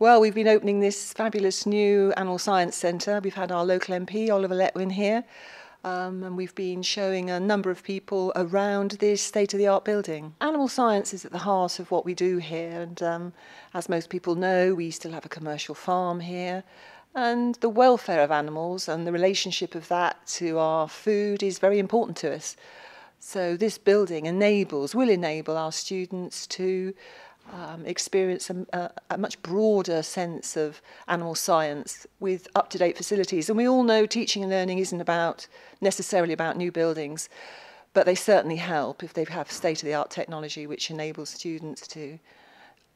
Well, we've been opening this fabulous new Animal Science Centre. We've had our local MP, Oliver Letwin, here, um, and we've been showing a number of people around this state of the art building. Animal science is at the heart of what we do here, and um, as most people know, we still have a commercial farm here. And the welfare of animals and the relationship of that to our food is very important to us. So, this building enables, will enable our students to um, experience a, a, a much broader sense of animal science with up-to-date facilities. And we all know teaching and learning isn't about necessarily about new buildings, but they certainly help if they have state-of-the-art technology which enables students to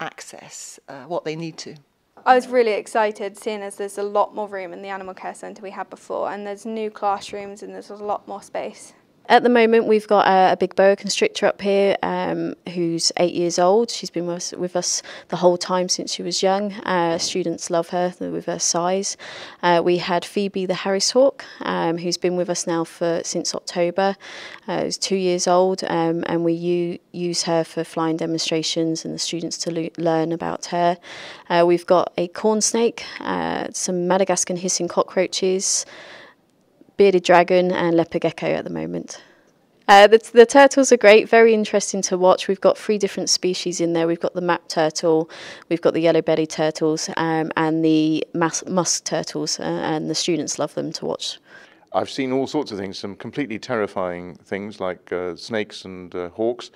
access uh, what they need to. I was really excited seeing as there's a lot more room in the animal care centre we had before and there's new classrooms and there's a lot more space. At the moment, we've got a, a big boa constrictor up here um, who's eight years old. She's been with, with, us the whole time since she was young. Uh, students love her with her size. Uh, we had Phoebe the Harris Hawk, um, who's been with us now for since October. Uh, two years old, um, and we u- use her for flying demonstrations and the students to learn about her. Uh, we've got a corn snake, uh, some Madagascan hissing cockroaches bearded dragon and leopard gecko at the moment. Uh, the, the, turtles are great, very interesting to watch. We've got three different species in there. We've got the map turtle, we've got the yellow bellied turtles, um, and the mas- musk turtles, uh, and the students love them to watch. I've seen all sorts of things, some completely terrifying things like uh, snakes and uh, hawks,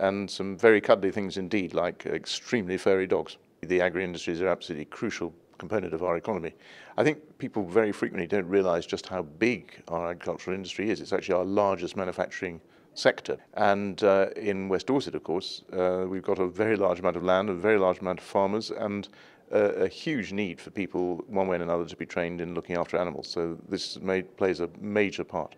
and some very cuddly things indeed, like extremely furry dogs. The agri industries are absolutely crucial component of our economy. I think people very frequently don't realize just how big our agricultural industry is. It's actually our largest manufacturing sector. And uh, in West Dorset, of course, uh, we've got a very large amount of land, a very large amount of farmers, and a, a huge need for people, one way and another, to be trained in looking after animals. So this plays a major part.